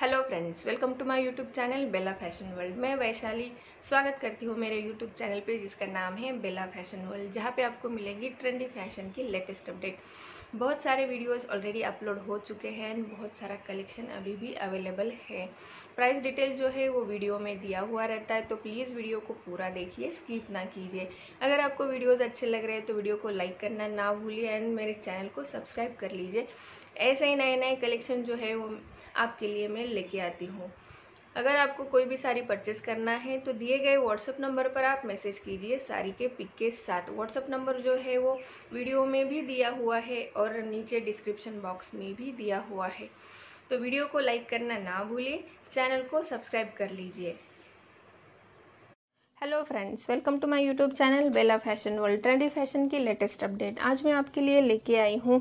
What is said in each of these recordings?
hello friends welcome to my YouTube channel Bela fashion world मैं वैशाली स्वागत करती हूँ मेरे यूट्यूब चैनल पे जिसका नाम है बेला फैशन वर्ल्ड जहाँ पे आपको मिलेंगी ट्रेंडी फैशन की लेटेस्ट अपडेट बहुत सारे वीडियोस ऑलरेडी अपलोड हो चुके हैं एंड बहुत सारा कलेक्शन अभी भी अवेलेबल है प्राइस डिटेल जो है वो वीडियो में दिया हुआ रहता है तो प्लीज़ वीडियो को पूरा देखिए स्किप ना कीजिए अगर आपको वीडियोस अच्छे लग रहे हैं तो वीडियो को लाइक करना ना भूलिए एंड मेरे चैनल को सब्सक्राइब कर लीजिए ऐसे ही नए नए कलेक्शन जो है वो आपके लिए मैं लेके आती हूँ अगर आपको कोई भी साड़ी परचेस करना है तो दिए गए व्हाट्सअप नंबर पर आप मैसेज कीजिए साड़ी के पिक के साथ व्हाट्सअप नंबर जो है वो वीडियो में भी दिया हुआ है और नीचे डिस्क्रिप्शन बॉक्स में भी दिया हुआ है तो वीडियो को लाइक करना ना भूलें चैनल को सब्सक्राइब कर लीजिए hello friends welcome to my YouTube channel Bela fashion world trendy fashion की लेटेस्ट अपडेट आज मैं आपके लिए लेके आई हूँ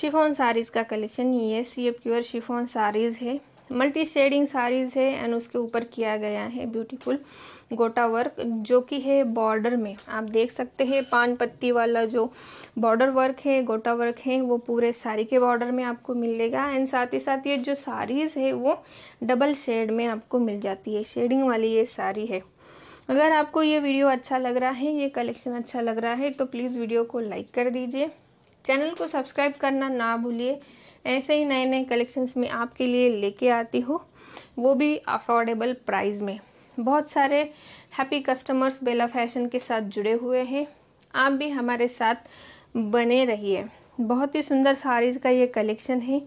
शिफोन साड़ीज़ का कलेक्शन ये सी ये प्योर शिफोन साड़ीज़ है मल्टी शेडिंग साड़ीज़ है एंड उसके ऊपर किया गया है ब्यूटीफुल गोटा वर्क जो कि है बॉर्डर में आप देख सकते हैं पान पत्ती वाला जो बॉर्डर वर्क है गोटा वर्क है वो पूरे साड़ी के बॉर्डर में आपको मिलेगा एंड साथ ही साथ ये जो साड़ीज़ है वो डबल शेड में आपको मिल जाती है शेडिंग वाली ये साड़ी है अगर आपको ये वीडियो अच्छा लग रहा है ये कलेक्शन अच्छा लग रहा है तो प्लीज़ वीडियो को लाइक कर दीजिए चैनल को सब्सक्राइब करना ना भूलिए ऐसे ही नए नए कलेक्शंस में आपके लिए लेके आती हूँ वो भी अफोर्डेबल प्राइस में बहुत सारे हैप्पी कस्टमर्स बेला फैशन के साथ जुड़े हुए हैं आप भी हमारे साथ बने रहिए बहुत ही सुंदर साड़ीज़ का ये कलेक्शन है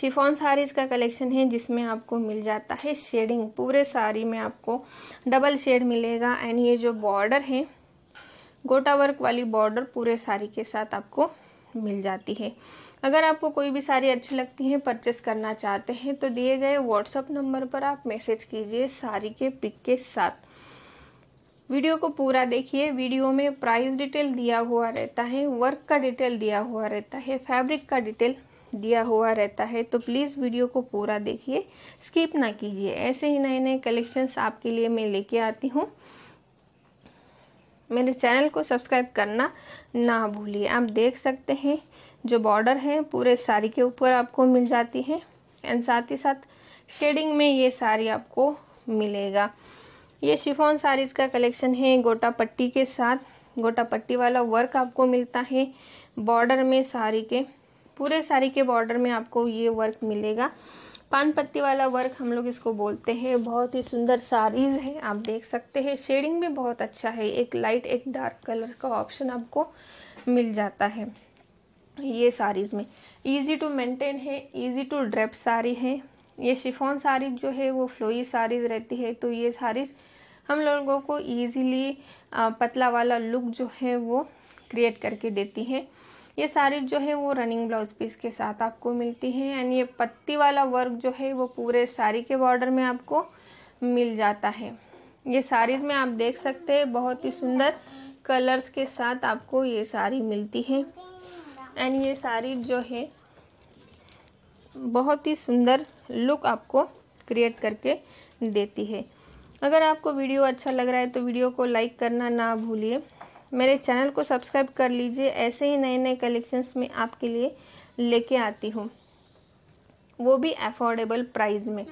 शिफॉन साड़ीज़ का कलेक्शन है जिसमें आपको मिल जाता है शेडिंग पूरे साड़ी में आपको डबल शेड मिलेगा एंड ये जो बॉर्डर है गोटा वर्क वाली बॉर्डर पूरे साड़ी के साथ आपको मिल जाती है अगर आपको कोई भी साड़ी अच्छी लगती है परचेस करना चाहते हैं तो दिए गए व्हाट्सअप नंबर पर आप मैसेज कीजिए साड़ी के पिक के साथ वीडियो को पूरा देखिए वीडियो में प्राइस डिटेल दिया हुआ रहता है वर्क का डिटेल दिया हुआ रहता है फैब्रिक का डिटेल दिया हुआ रहता है तो प्लीज़ वीडियो को पूरा देखिए स्किप ना कीजिए ऐसे ही नए नए कलेक्शंस आपके लिए मैं लेके आती हूँ मेरे चैनल को सब्सक्राइब करना ना भूलिए आप देख सकते हैं जो बॉर्डर है पूरे साड़ी के ऊपर आपको मिल जाती है एंड साथ ही साथ शेडिंग में ये साड़ी आपको मिलेगा ये शिफोन साड़ीज़ का कलेक्शन है गोटा पट्टी के साथ गोटा पट्टी वाला वर्क आपको मिलता है बॉर्डर में साड़ी के पूरे साड़ी के बॉर्डर में आपको ये वर्क मिलेगा पान पत्ती वाला वर्क हम लोग इसको बोलते हैं बहुत ही सुंदर साड़ीज़ हैं आप देख सकते हैं शेडिंग भी बहुत अच्छा है एक लाइट एक डार्क कलर का ऑप्शन आपको मिल जाता है ये साड़ीज़ में इजी टू मेंटेन है इजी टू ड्रेप साड़ी है ये शिफोन साड़ी जो है वो फ्लोई साड़ीज़ रहती है तो ये साड़ीज़ हम लोगों को ईजीली पतला वाला लुक जो है वो क्रिएट करके देती है ये सारी जो है वो रनिंग ब्लाउज पीस के साथ आपको मिलती है एंड ये पत्ती वाला वर्क जो है वो पूरे साड़ी के बॉर्डर में आपको मिल जाता है ये साड़ीज़ में आप देख सकते हैं बहुत ही सुंदर कलर्स के साथ आपको ये साड़ी मिलती है एंड ये साड़ी जो है बहुत ही सुंदर लुक आपको क्रिएट करके देती है अगर आपको वीडियो अच्छा लग रहा है तो वीडियो को लाइक करना ना भूलिए मेरे चैनल को सब्सक्राइब कर लीजिए ऐसे ही नए नए कलेक्शंस में आपके लिए लेके आती हूँ वो भी अफोर्डेबल प्राइस में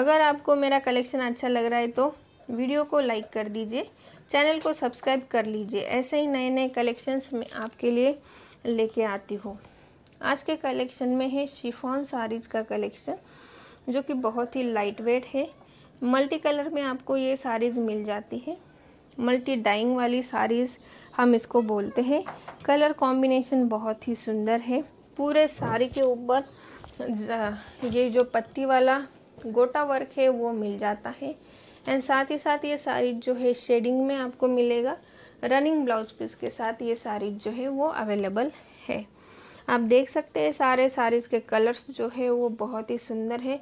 अगर आपको मेरा कलेक्शन अच्छा लग रहा है तो वीडियो को लाइक कर दीजिए चैनल को सब्सक्राइब कर लीजिए ऐसे ही नए नए कलेक्शंस में आपके लिए लेके आती हूँ आज के कलेक्शन में है शिफॉन साड़ीज का कलेक्शन जो कि बहुत ही लाइट वेट है मल्टी कलर में आपको ये साड़ीज़ मिल जाती है मल्टी डाइंग वाली साड़ीज़ हम इसको बोलते हैं कलर कॉम्बिनेशन बहुत ही सुंदर है पूरे साड़ी के ऊपर ये जो पत्ती वाला गोटा वर्क है वो मिल जाता है एंड साथ ही साथ ये साड़ी जो है शेडिंग में आपको मिलेगा रनिंग ब्लाउज पीस के साथ ये साड़ी जो है वो अवेलेबल है आप देख सकते हैं सारे साड़ीज के कलर्स जो है वो बहुत ही सुंदर है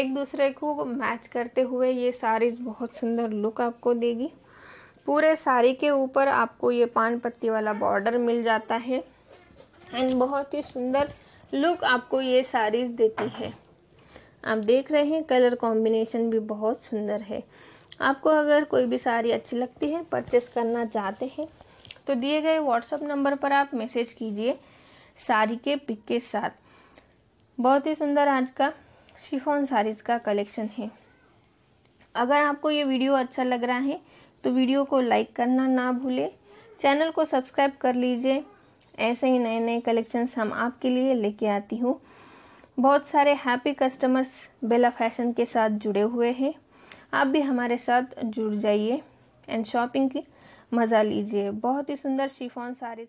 एक दूसरे को मैच करते हुए ये साड़ीज बहुत सुंदर लुक आपको देगी पूरे साड़ी के ऊपर आपको ये पान पत्ती वाला बॉर्डर मिल जाता है एंड बहुत ही सुंदर लुक आपको ये साड़ीज देती है आप देख रहे हैं कलर कॉम्बिनेशन भी बहुत सुंदर है आपको अगर कोई भी साड़ी अच्छी लगती है परचेस करना चाहते हैं तो दिए गए व्हाट्सअप नंबर पर आप मैसेज कीजिए साड़ी के पिक के साथ बहुत ही सुंदर आज का शिफॉन साड़ीज का कलेक्शन है अगर आपको ये वीडियो अच्छा लग रहा है तो वीडियो को लाइक करना ना भूले चैनल को सब्सक्राइब कर लीजिए ऐसे ही नए नए कलेक्शंस हम आपके लिए लेके आती हूँ बहुत सारे हैप्पी कस्टमर्स बेला फैशन के साथ जुड़े हुए हैं आप भी हमारे साथ जुड़ जाइए एंड शॉपिंग की मज़ा लीजिए बहुत ही सुंदर शिफॉन साड़ीज